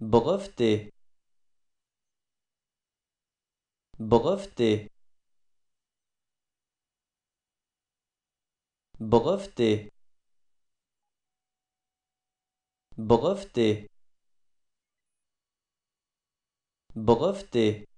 breveté breveté breveté breveté breveté